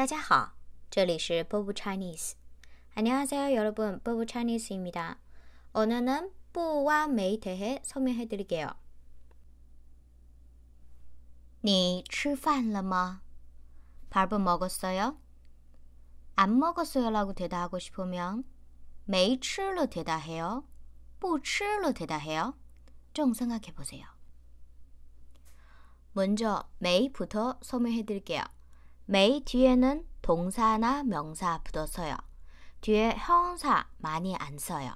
大家好，这里是 Bobo Chinese。안녕하세요여러분 Bobo Chinese입니다. 오늘은 뿌와 메이 대해 설명해 드릴게요. 你吃饭了吗？밥은먹었어요？안 먹었어요라고 대답하고 싶으면 메이吃로 대답해요. 不吃로 대답해요. 좀 생각해 보세요. 먼저 메 没부터 설명해 드릴게요. m 이 뒤에는 동사나 명사 붙어서요. 뒤에 형사 많이 안 써요.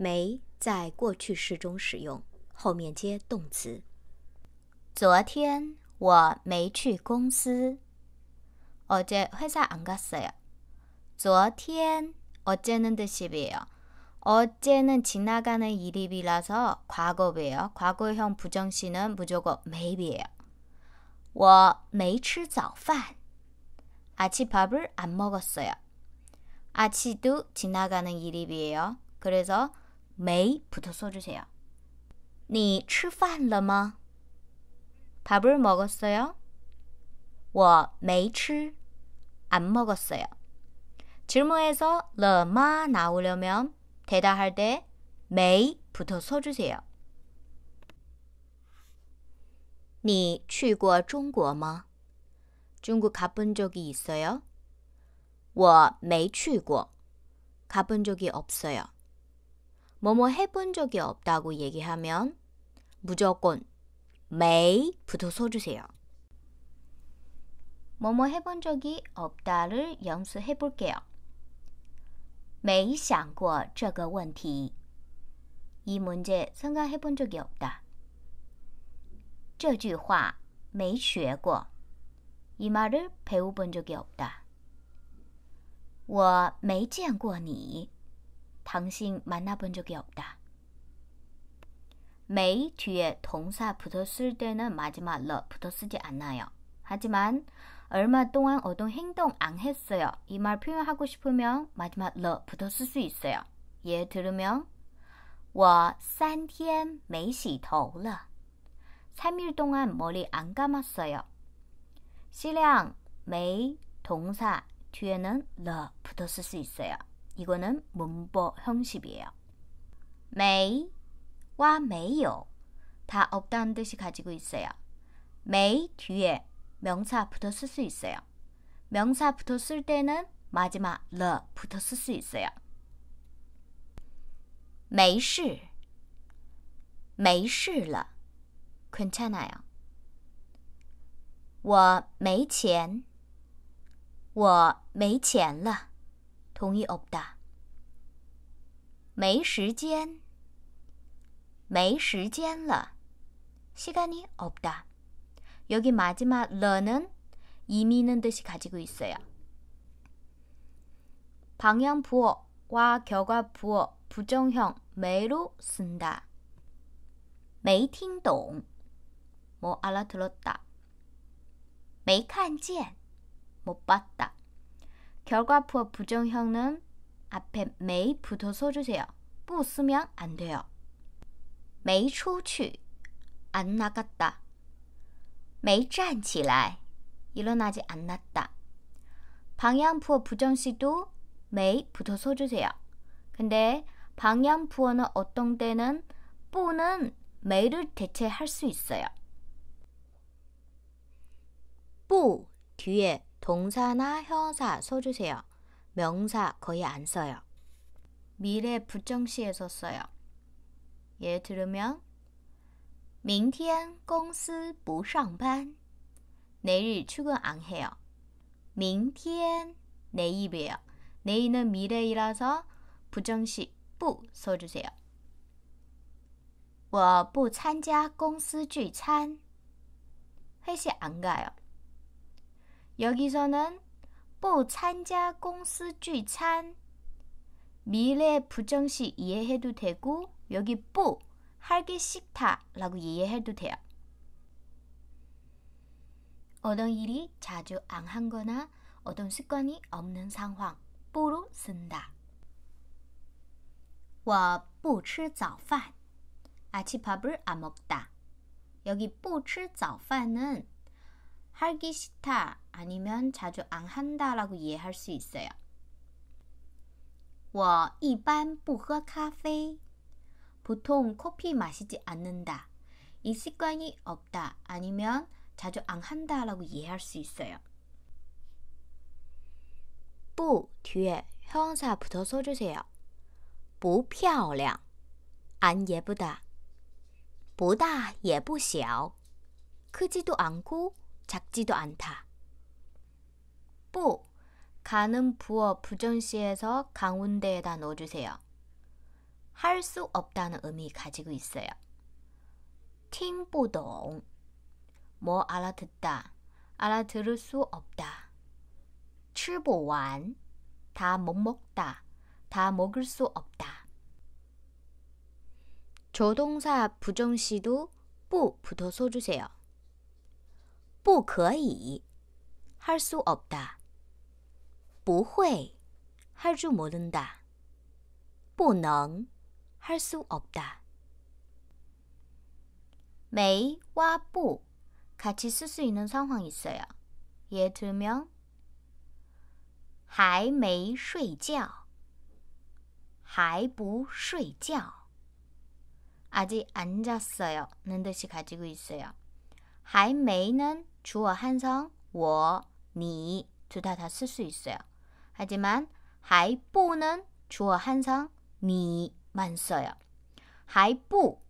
m a 在过去式中使用，后面接动词。昨天我没去公司。 어제 회사 안 갔어요. 昨天 어제는 뜻십이요 어제는 지나가는 일이라서 과거예요. 과거형 부정시는 무조건 maybe예요. 我没吃早饭。 아침밥을 안 먹었어요. 아치도 지나가는 일입이에요 그래서 매부터 써주세요. 你吃饭了吗? 밥을 먹었어요? 我没吃.안 먹었어요. 질문에서 了마 나오려면 대답할 때 매부터 써주세요. 你去过中国吗 중국 가본적이있어요我没去过가본적이없어요 뭐뭐 해본 적이 없다고 얘기하면 무조건 매부터 써주세요. 뭐뭐 해본 적이 없다를 연습해 볼게요. 没想过这个问题.이 문제 생각해 본 적이 없다. 这句话没学过，이말을배워본적이없다。 我没见过你，당신만나본적이없다。 没뒤에 동사 붙었을 때는 마지막 러 붙어 지 않아요. 하지만 얼마 동안 어떤 행동 안 했어요. 이말 표현하고 싶으면 마지막 러 붙어 쓸수 있어요. 예 들으면 我三天没洗头了。 3일 동안 머리 안 감았어요. 시량, 매이, 동사 뒤에는 t 붙었을 수 있어요. 이거는 문법 형식이에요. 매이와 매요 다 없다는 뜻이 가지고 있어요. 매이 뒤에 명사 붙었을 수 있어요. 명사 붙었을 때는 마지막 t 붙었을 수 있어요. 没事，没事了。 괜찮아요. 我没钱.我没钱了. 동의 없다. 没时间.没时间了. 시간이 없다. 여기 마지막 러는 이미는 뜻이 가지고 있어요. 방향 부어와 격화 부어 부정형 매로 쓴다. 没听懂뭐 알아들었다. 메이칸지엔 못 봤다. 결과부어 부정형은 앞에 메이 붙어서 주세요. 뿌 쓰면 안 돼요. 메이 출취 안 나갔다. 메이 站起来 일어나지 않았다. 방향표 부정시도 메이 붙어서 주세요. 근데 방향 표는 어떤 때는 뿌는 메이를 대체할 수 있어요. 뽀 뒤에 동사나 형사 써주세요. 명사 거의 안 써요. 미래 부정시에썼어요 예를 들으면 明天公司不上班. 내일 출근 안 해요. 明天 내일이에요. 내일은 미래이라서 부정시 부 써주세요. 我不参加公司聚餐. 회식 안 가요. 여기서는 뽀参加공司 주찬 미래 부정시 이해해도 되고 여기 뽀 하기 싫다라고 이해해도 돼요. 어떤 일이 자주 안한 거나 어떤 습관이 없는 상황 不로 쓴다. 我不吃早饭아침밥을 안 먹다. 여기 不吃早饭은 하기 싫다 아니면 자주 안 한다라고 이해할 수 있어요. 我一般不喝咖啡. 보통 커피 마시지 않는다. 이 습관이 없다 아니면 자주 안 한다라고 이해할 수 있어요. 不 뒤에 형사 붙어 써주세요. 不漂亮,안 예쁘다. 不大也不小, 크지도 않고 작지도 않다. 뽀 가는 부어 부전시에서 강운대에다 넣어주세요. 할 수 없다는 의미 가지고 있어요. 팅보동 뭐 알아듣다, 알아들을 수 없다. 출보완 다 못 먹다, 다 먹을 수 없다. 조동사 부정시도 뿌 붙어 써주세요. 不可以할 수 없다. 不会 할줄 모른다. 不能할 수 없다. 梅와 不 같이 쓸 수 있는 상황이 있어요. 예를 들면 还没睡觉还不睡觉 아직 안 잤어요 는 뜻이 가지고 있어요. 还没는 주어 한성, 워, 니둘 다 다 쓸 수 있어요. 하지만 하이뽀는 주어 한성, 니만 써요. 하이뽀,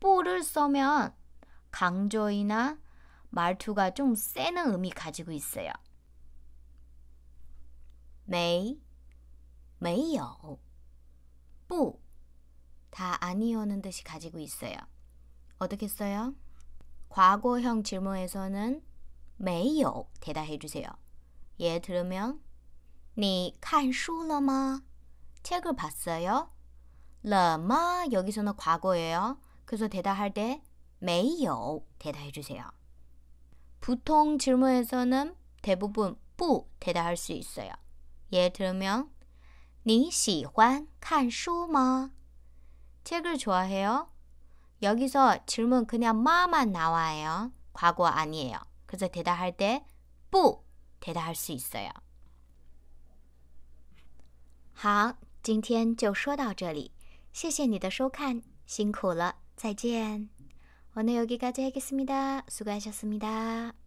뽀를 써면 강조이나 말투가 좀 세는 의미 가지고 있어요. 没,没有, 뿌, 다 아니오는 듯이 가지고 있어요. 어떻게 써요? 과거형 질문에서는 没有 대답해 주세요. 예 들으면 你看书了吗? 책을 봤어요? 了吗? 여기서는 과거예요. 그래서 대답할 때没有 대답해 주세요. 보통 질문에서는 대부분 不 대답할 수 있어요. 예를 들면 你喜欢看书吗? 책을 좋아해요? 여기서 질문 그냥 마만 나와요. 과거 아니에요. 그래서 대답할 때 뿌! 대답할 수 있어요. 好，今天就说到这里，谢谢你的收看，辛苦了，再见。오늘여기까지하겠습니다수고하셨습니다